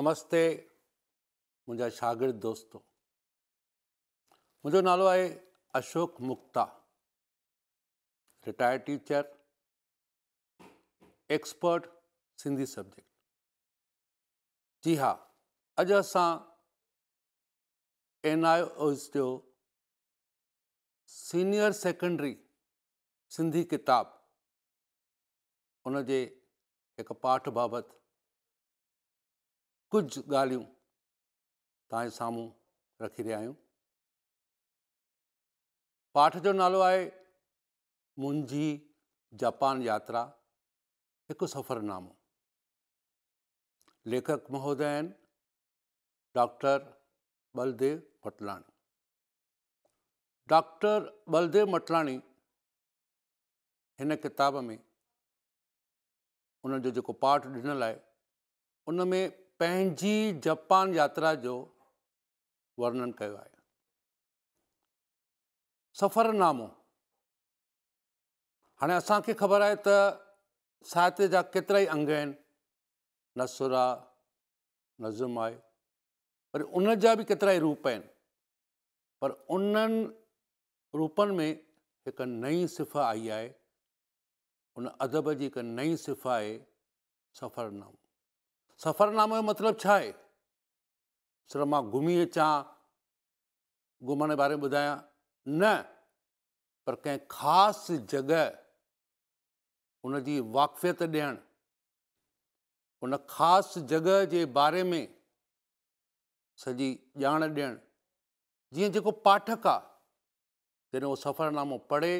نمستے مجھے شاگرد دوست مجھے نالو ہے Ashok Mukta retire teacher expert سی سبجیکٹ جی ہاں اج اصا این آئی اوز جو سینئر سیکنڈری سی کاب ان پاٹھ بابت कुझु ॻाल्हियूं तव्हांजे साम्हूं रखी रहिया आहियूं पाठ जो नालो आहे मुंहिंजी जापान यात्रा हिकु सफ़रनामो लेखक महोदय आहिनि डॉक्टर बलदेव मटलाणी डॉक्टर बलदेव मटलाणी हिन किताब में उन जो जेको पाठ ॾिनल आहे उन में جاپان یاترا جو ورنن کر سفرنامہ ہاں اصانے خبر آئی تاہتیہ جا کنگ نسر آظم آئے اور انجا بھی کتر ہی روپ روپن میں ایک نئی صف آئی ہے ان ادب کی ایک نئی صفا ہے سفر نامہ सफ़रनामे जो मतिलबु छा आहे सिर्फ़ु मां घुमी अचां घुमण जे बारे में ॿुधायां न पर कंहिं ख़ासि जॻह हुन जी वाक़फ़ियत ॾियणु उन ख़ासि जॻह जे बारे में सॼी ॼाण ॾियणु जीअं जेको पाठक आहे जॾहिं उहो सफ़रनामो पढ़े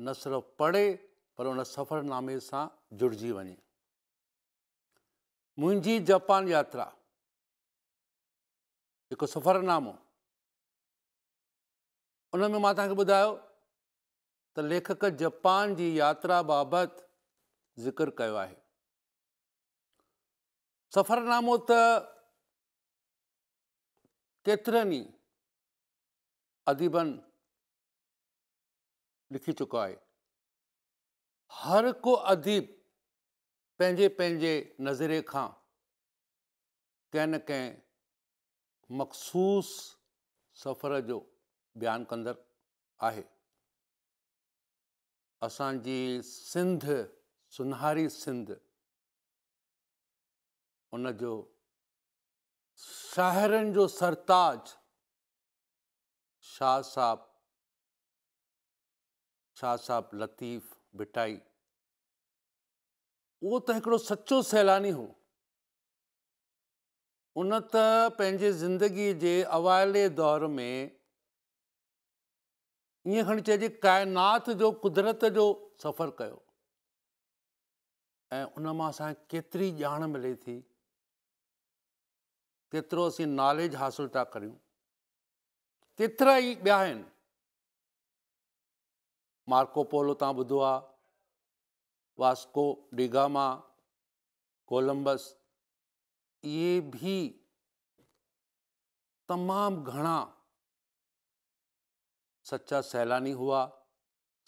न सिर्फ़ु पढ़े पर उन सफ़रनामे सां जुड़िजी वञे میری جاپان یاترا ایک سفر نام ان میں لےک جاپان کی یاترا بابت ذکر کیا ہے سفر نام تدیب لکھی چکا ہے ہر کو ادیب ے پینے نظرے کا مخصوص سفر جو بیان کرسانے سندھ سنہاری سندھ انجو شاعر جو سرتاج شاہ ساب شاہ ساب لطیف بٹائی उहो त हिकिड़ो सचो सैलानी हो उन त पंहिंजे ज़िंदगीअ जे अवाले दौर में ईअं खणी चइजे काइनात जो कुदरत जो सफ़र कयो ऐं उन मां असांखे केतिरी ॼाण मिले थी केतिरो असीं नॉलेज हासिलु था करियूं केतिरा ई ॿिया आहिनि मार्कोपोलो तव्हां ॿुधो आहे واسکو ڈیگاما کولمبس یہ بھی تمام گھنا سچا سیلانی ہوا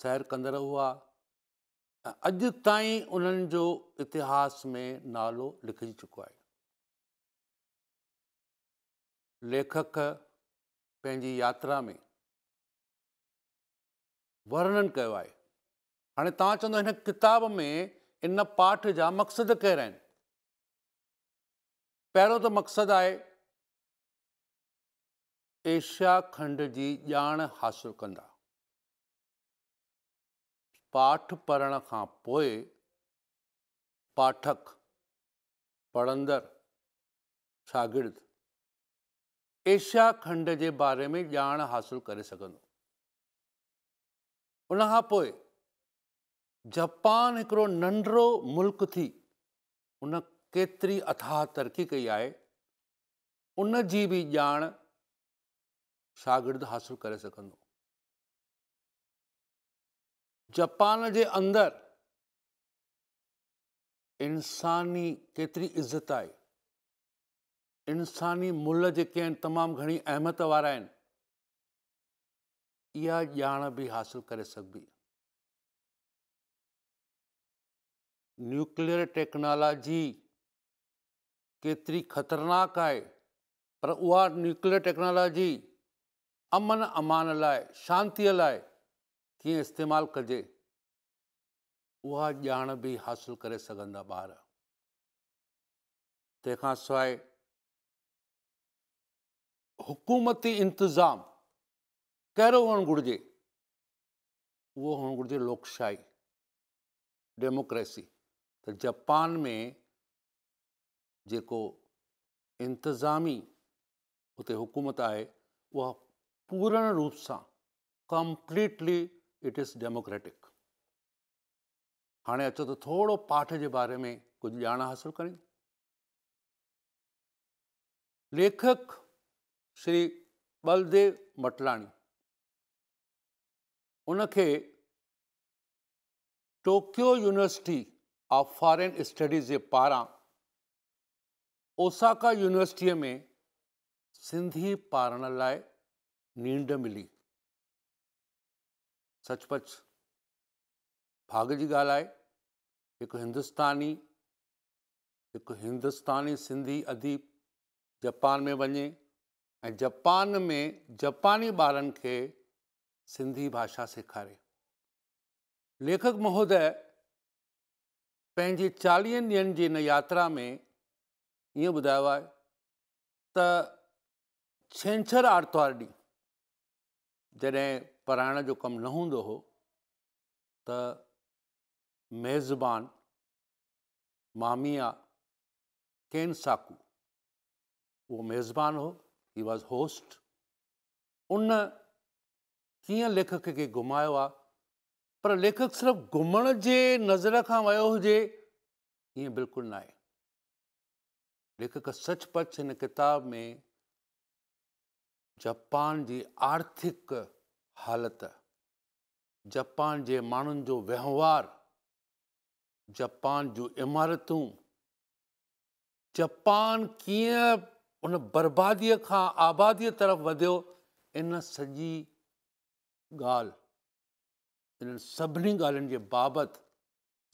سیر کرا اج جو انتہاس میں نالو لکھ چکا ہے لیکھک لےکی یاترا میں ورنن کر हाणे तव्हां चवंदा हिन किताब में इन पाठ जा मक़सदु कहिड़ा आहिनि पहिरों त मक़सदु आहे एशिया खंड जी ॼाण हासिलु कंदा पाठ पढ़ण खां पोइ पाठक पढ़ंदड़ शागिर्दु एशिया खंड जे बारे में ॼाण हासिलु करे सघंदो उनखां पोइ जापान हिकिड़ो नंढड़ो मुल्क थी उन केतिरी अथाह तरक़ी कई आहे उन जी बि ॼाण शागिर्दु हासिलु करे सघंदो जापान जे अंदरि इंसानी केतिरी इज़त आहे इंसानी मुल जेके आहिनि तमामु घणी अहमियत वारा आहिनि इहा ॼाण बि हासिलु करे सघिबी نیوکلر ٹیکنالاجی کتری خطرناک ہے پر ایوکل ٹیکنالوجی امن امان لائے شانت لائے کیمال کرے وہ جان بھی حاصل کر سا بار تا سوائے حکومتی انتظام کہ ہو گر وہ ہوکشائی ڈیموکریسی जापान में जेको इंतिज़ामी उते हुकूमत आहे उहा पूर्ण रूप सां कंप्लीटली इट इज़ डेमोक्रेटिक हाणे अचो त थोरो पाठ जे बारे में कुझु ॼाण हासिलु करियूं लेखक श्री बलदेव मटलाणी उनखे Tokyo university of foreign studies کے پارا اوساکا یونیورسٹی میں سندھی پارن لائے نینڈ ملی سچ پچ بھاگ جی گال آئے ایک ہندوستانی ایک ہندوستانی سندھی ادیب جاپان میں وجے جاپان میں جاپانی بار سیشا سکھیں لیکھک مہود पंहिंजे चालीहनि ॾींहंनि जी हिन यात्रा में ईअं ॿुधायो आहे त छंछरु आर्तवारु ॾींहुं जॾहिं पढ़ाइण जो कमु न हूंदो हो त मेज़बान मामिया केन साकू उहो मेज़बान हो ही वॉज़ होस्ट उन कीअं लेखक खे घुमायो आहे पर लेखक सिर्फ़ु घुमण जे नज़र खां वियो हुजे ईअं बिल्कुलु न आहे लेखक सचपच हिन किताब में जापान जी आर्थिक हालति जापान जे माण्हुनि जो वहिंवारु जापान जूं इमारतूं जापान कीअं उन बर्बादीअ खां आबादीअ तरफ़ वधियो इन सॼी ॻाल्हि इन्हनि सभिनी ॻाल्हियुनि जे बाबति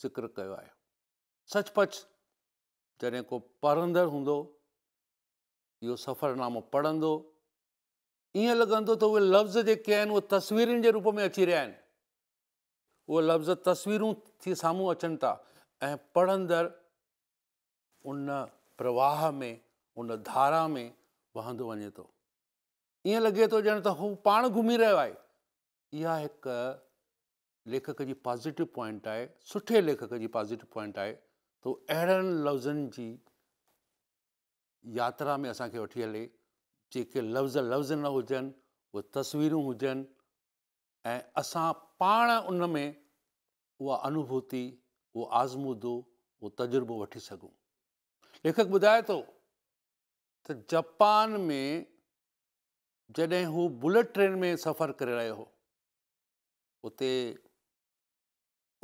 ज़िक्रु कयो आहे सचपच जॾहिं को पढ़ंदड़ हूंदो इहो सफ़रनामो पढ़ंदो ईअं लॻंदो त उहे लफ़्ज़ जेके आहिनि उहे तस्वीरुनि जे रूप में अची रहिया आहिनि उहे लफ़्ज़ तस्वीरूं थी साम्हूं अचनि था ऐं पढ़ंदड़ उन प्रवाह में उन धारा में वहंदो वञे थो ईअं लॻे थो ॼण त हू पाण घुमी रहियो आहे इहा हिकु लेखक जी पॉज़िटिव पॉइंट आहे सुठे लेखक जी पॉज़िटिव पॉइंट आहे त उहो अहिड़नि लफ़्ज़नि जी यात्रा में असांखे वठी हले जेके लफ़्ज़ लफ़्ज़ न हुजनि उहे तस्वीरूं हुजनि ऐं असां पाण उन में उहा अनुभूती उहो आज़मूदो उहो तजुर्बो वठी सघूं लेखक ॿुधाए थो त जापान में जॾहिं हू बुलेट ट्रेन में सफ़र करे रहियो हो उते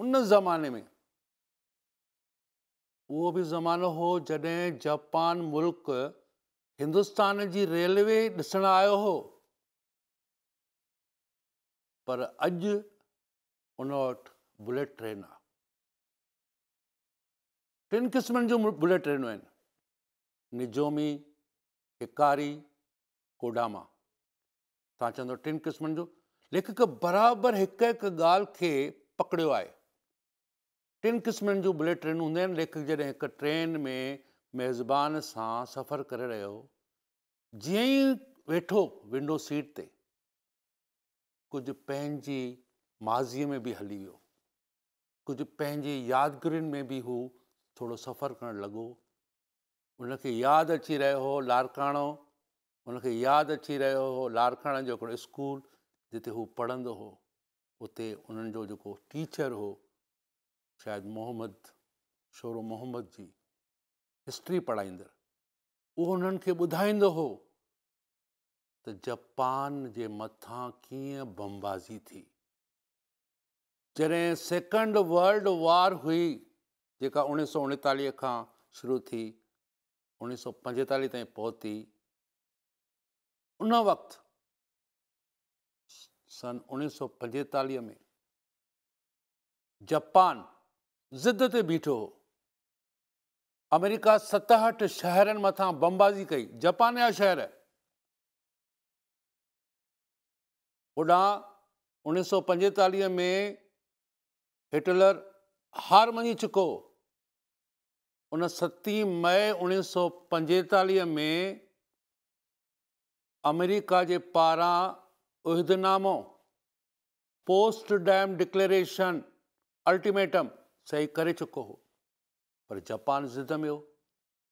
उन ज़माने में उहो बि ज़मानो हो जॾहिं जापान मुल्क हिंदुस्तान जी रेलवे ॾिसण आयो हो पर अॼु उन वटि बुलेट ट्रेन आहे टिनि क़िस्मनि जूं बुलेट ट्रेनूं आहिनि निजोमी हिकारी कोडामा तव्हां चवंदो टिनि क़िस्मनि जो लेखक बराबरि हिकु हिकु ॻाल्हि खे पकड़ियो आहे टिनि क़िस्मनि जूं बुलेट ट्रेनूं हूंदियूं आहिनि लेखक जॾहिं हिकु ट्रेन में मेज़बान सां सफ़र करे रहियो जीअं ई वेठो विंडो सीट ते कुझु पंहिंजी माज़ीअ में बि हली वियो कुझु पंहिंजी यादगिरियुनि में बि हू थोरो सफ़रु करणु लॻो उनखे यादि अची रहियो हो लारकाणो उनखे यादि अची रहियो हो लारकाणे जो हिकिड़ो स्कूल जिते हू पढ़ंदो हो उते उन्हनि जो जेको टीचर हो شاید محمد شورو محمد جی ہسٹری پڑھائی وہ ان کے بدائی ہو تو جاپان کے متعلق بمبازی تھی جی سیکنڈ ولڈ وار ہوئی انیس سو انتالیس کا شروع تھی انیس سو پنجتالی تھی پہتی وقت سن انیس سو پنجتالیس میں جاپان ज़िद ते बीठो हो अमेरिका सतहठि शहरनि मथां बमबाज़ी कई जापान जा शहर होॾां उणिवीह सौ पंजेतालीह में हिटलर हार मञी चुको उन सतीं मई उणिवीह सौ पंजेतालीह में अमेरिका जे पारां उहिदनामो पोस्ट डैम डिक्लेरेशन अल्टीमेटम صحیح کر چکا ہو جاپان زد میں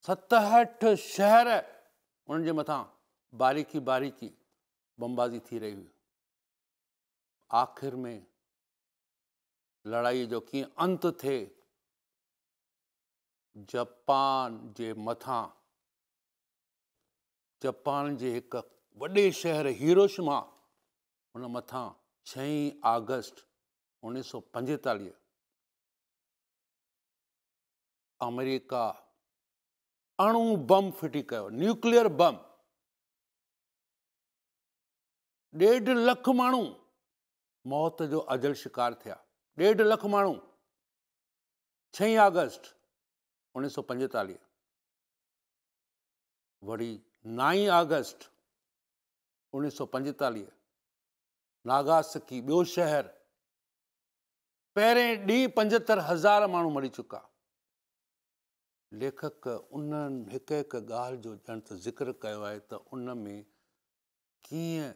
ستہٹ شہر ان کے متع باریکی باریکی بمبازی تھی رہی ہوئی آخر میں لڑائی جو کی ات تھے جاپان کے متع جاپان کے ایک وڈے شہر ہیروشما ان متہ چھ آگش انیس سو پتالی امریکہ اڑو بم فٹی نیوکلر بم ڈے لکھ موت جو ادر شکار تھیا ڈے لکھ مہ چھ آگس انیس سو پنجتالیس وی نائی آگس انیس سو پالیس ناگا سکی بہ شہر پہ ڈی پتر ہزار مہنگا مری چکا लेखक उन हिकु हिकु ॻाल्हि जो ॼण त ज़िक्र कयो आहे त उन में कीअं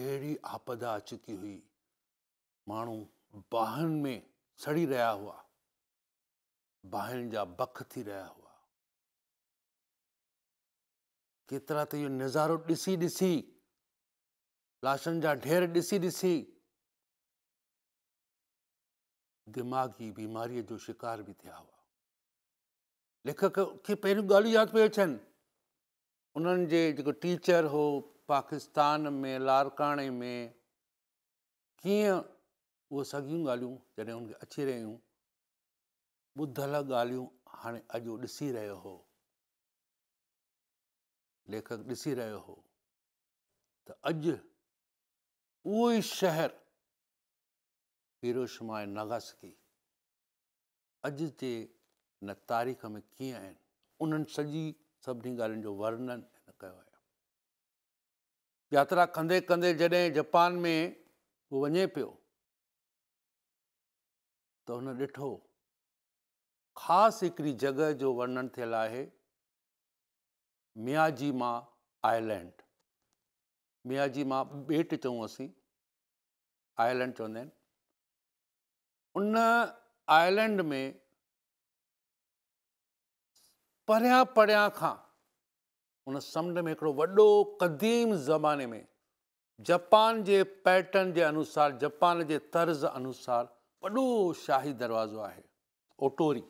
अहिड़ी आपदा चुकी हुई माण्हू बाहिनि में सड़ी रहिया हुआ बाहिनि जा बख थी रहिया हुआ केतिरा त इहो नज़ारो ॾिसी ॾिसी लाशनि जा ढेर ॾिसी ॾिसी दिमाग़ी बीमारीअ जो शिकार बि थिया हुआ लेखक खे पहिरियूं ॻाल्हियूं यादि पियूं अचनि उन्हनि जे जेको टीचर हो पाकिस्तान में लारकाणे में कीअं उहे सॻियूं ॻाल्हियूं जॾहिं हुनखे अची रहियूं ॿुधल ॻाल्हियूं हाणे अॼु ॾिसी रहियो हो लेखक ॾिसी रहियो हो त अॼु उहो ई शहरु हिरोशिमा ऐं नागासकी अॼु जे हिन तारीख़ में कीअं आहिनि उन्हनि सॼी सभिनी ॻाल्हियुनि जो वर्णन हिन कयो आहे यात्रा कंदे कंदे जॾहिं जापान में उहो वञे पियो त हुन ॾिठो ख़ासि हिकिड़ी जॻह जो वर्णन थियलु आहे मिया जी मां आयरलैंड मिया मां बेट चऊं असीं आयरलैंड चवंदा आहिनि उन आइलैंड में परियां परियां खां उन समुंड में हिकिड़ो वॾो क़दीम ज़माने में जापान जे पैटर्न जे अनुसार जापान जे तर्ज़ अनुसार वॾो शाही दरवाज़ो आहे ओटोरी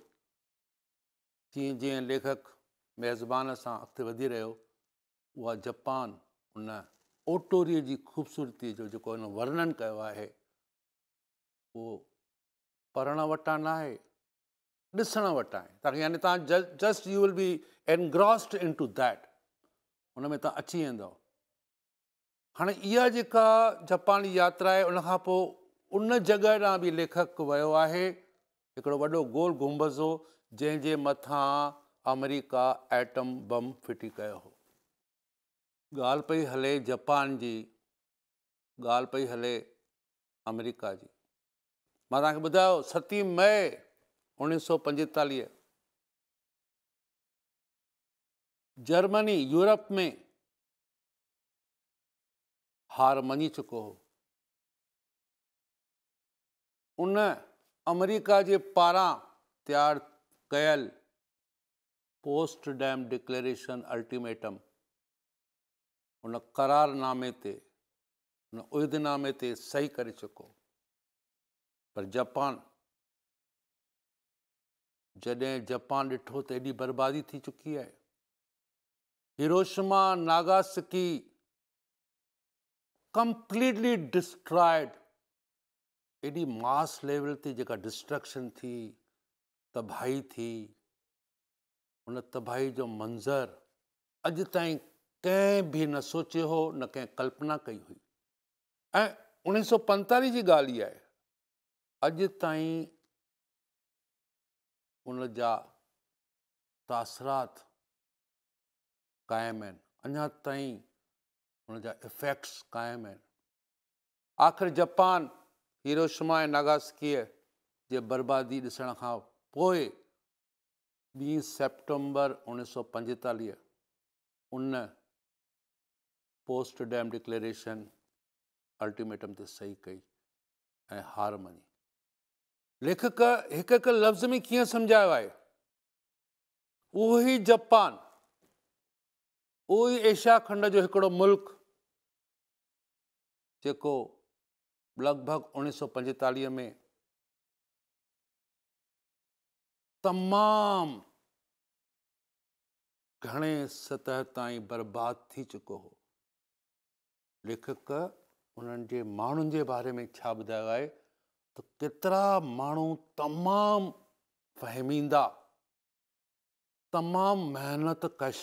जीअं जीअं लेखक मेज़बान सां अॻिते वधी रहियो उहा जापान उन ओटोरीअ जी ख़ूबसूरतीअ जो जेको हुन वर्णन कयो आहे उहो पढ़ण वटां न आहे ॾिसण वटां ताकी यानी तव्हां just you will be engrossed into that हुन में तव्हां अची वेंदव हाणे इहा जेका जापानी यात्रा आहे उनखां पोइ उन जॻह ॾांहुं बि लेखक वियो आहे हिकिड़ो वॾो गोल घुंबसो जंहिंजे मथां अमेरिका एटम बम फिटी कयो हो ॻाल्हि पई हले जापान जी ॻाल्हि पई हले अमेरिका जी میں تاؤ ست مئی انیس سو پتالی جرمنی یورپ میں ہار من چکا ہومریکہ کے پارا تیار کل پوسٹ ڈیم ڈکلیرشن الٹیمٹم ان کرارنامے ان عہد نامے سے سہی کر چک ہو جاپان جد جاپان ڈٹو تی بربادی تھی چکی ہے ہیروشما ناگاسکی کمپلیٹلی ڈسٹرائڈ ایڈی ماس لیویل ڈسٹرکشن تھی تباہی تھی ان تباہی جو منظر اج تین کہ سوچے ہو کہ کلپنا کئی ہوئی ان سو پتالی کی غال ہی ہے अॼु ताईं उन जा तासरात क़ाइमु आहिनि अञा ताईं उन जा इफेक्ट्स क़ाइमु आहिनि आख़िर जापान हीरोशमा ऐं नागास्कीअ जे बर्बादी ॾिसण खां पोइ सेप्टेंबर उणिवीह सौ पंजेतालीह उन पोस्ट डैम डिक्लेरेशन अल्टीमेटम ते सही कई हार मञी لےک ایک لفظ میں کھے سمجھا ہے وہ جاپان وہ ایشیا کھنڈ جو ایکڑ ملک جو لگ بھگ انیس سو پنجتالی میں تمام گھنے سطح تھی برباد تھی چکا ہو لےک ان منارے میں بدھا ہے کترا ممام فہمیندہ تمام محنت کش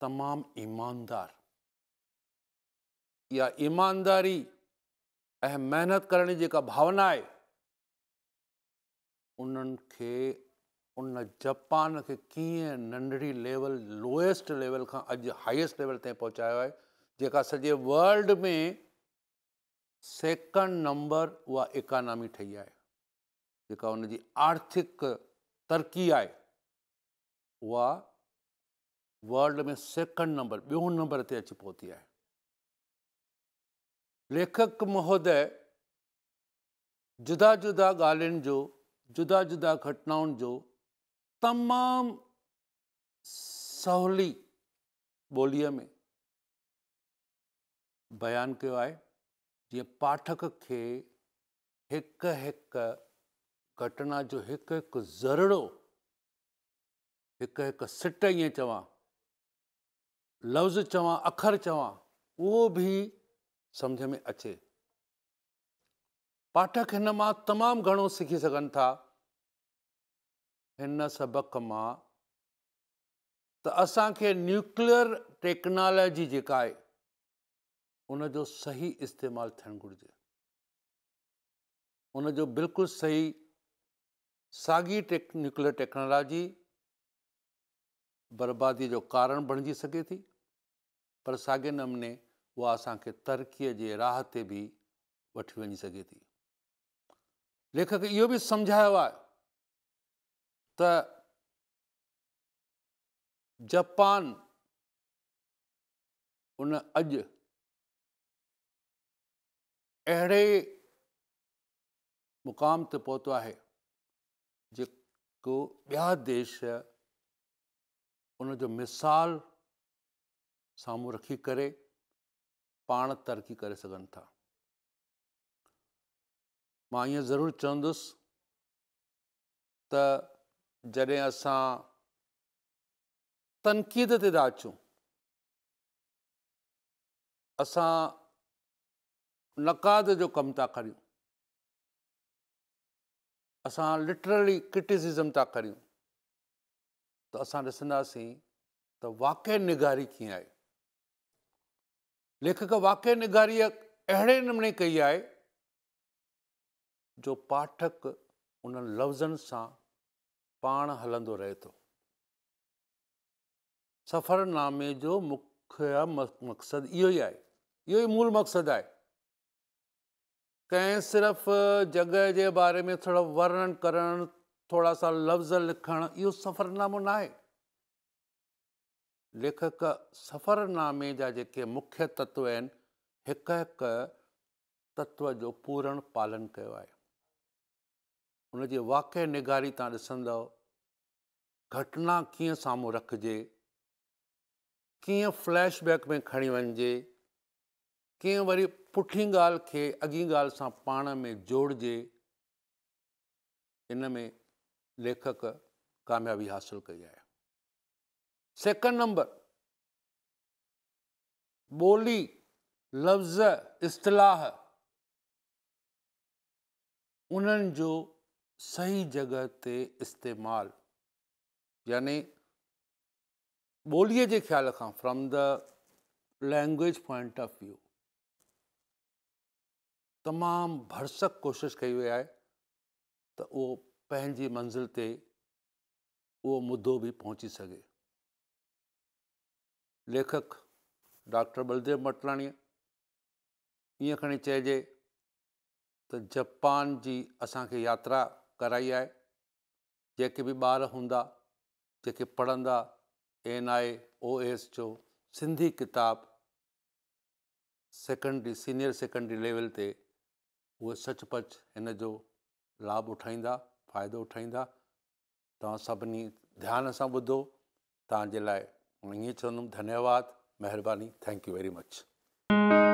تمام ایماندار یہ ایمانداری محنت کرنے جا جی بھاؤن ہے ان جاپان کے کیے ننڈڑی لیو لوئسٹ لیو کا اج ہائیسٹ لیو تھی پہنچایا ہے سجے ولڈ میں سیکنڈ نمبر وہ اکانامی ٹھہ ہے جا ان آرتھک ترقی ہے وہ ولڈ میں سیکنڈ نمبر بے نمبر پہ اچھی پہت ہے لیکک مہو جا جا گال جا جا گھٹناؤں تمام سہلی بولی میں بیان کیا ہے जीअं पाठक खे हिकु हिकु घटना जो हिकु हिकु ज़रड़ो हिकु हिकु सिट ईअं चवां लफ़्ज़ चवां अखर चवां उहो बि सम्झ में अचे पाठक हिन मां तमामु घणो सिखी सघनि था हिन सबक़ मां त असांखे न्यूक्लियर टेक्नोलॉजी जेका आहे उन जो सही इस्तेमालु थियणु घुरिजे उन जो बिल्कुलु सही साॻी टेक न्यूक्लियर टेक्नोलॉजी बर्बादीअ जो कारण बणिजी सघे थी पर साॻे नमूने उहा असांखे तरक़ीअ जे राह ते बि वठी वञी सघे थी लेखक इहो बि सम्झायो आहे त जापान उन अॼु अहिड़े मुक़ाम ते पहुतो आहे जेको ॿिया देश उनजो मिसाल साम्हूं रखी करे पाण तरक़ी करे सघनि था मां ईअं ज़रूरु चवंदुसि त जॾहिं असां तनक़ीद ते था अचूं असां नक़ाद जो कमु था करियूं असां लिटरली क्रिटिसिज़म था करियूं त असां ॾिसंदासीं त वाक़ई निगारी कीअं आहे लेखक वाक़ई निगारीअ अहिड़े नमूने कई आहे जो पाठक उन्हनि लफ़्ज़नि सां पाण हलंदो रहे थो सफ़रनामे जो मुख्य मक़सदु इहो ई आहे इहो ई मूल मक़सदु आहे कंहिं सिर्फ़ु जॻहि जे बारे में थोरो वर्णन करणु थोरा सा लफ़्ज़ लिखणु इहो सफ़रनामो न आहे लेखक सफ़रनामे जा जेके मुख्य तत्व आहिनि हिकु हिकु तत्व जो पूरण पालन कयो आहे हुन वाक्य निगारी तव्हां ॾिसंदव घटना कीअं साम्हूं रखिजे कीअं फ्लैशबैक में खणी वञिजे कीअं वरी पुठी ॻाल्हि खे अॻी ॻाल्हि सां पाण में जोड़िजे हिन में लेखक कामयाबी हासिलु कई आहे सेकंड नंबर ॿोली लफ़्ज़ इस्तलाह उन्हनि जो सही जॻह ते इस्तेमालु याने ॿोलीअ जे ख़्याल खां from the language point of view तमामु भरसक कोशिशि कई वई आहे त उहो पंहिंजी मंज़िल ते उहो मुदो बि पहुची सघे लेखक डॉक्टर बलदेव मटलाणीअ ईअं खणी चइजे त जापान जी असांखे यात्रा कराई आहे जेके बि ॿार हूंदा जेके पढ़ंदा एन आई ओ एस जो सिंधी किताबु सेकेंडरी सीनियर सेकेंडरी लेवल ते उहो सचपच हिन जो लाभ उठाईंदा फ़ाइदो उठाईंदा तव्हां सभिनी ध्यान सां ॿुधो तव्हांजे लाइ ईअं चवंदुमि धन्यवाद महिरबानी थैंक यू वेरी मच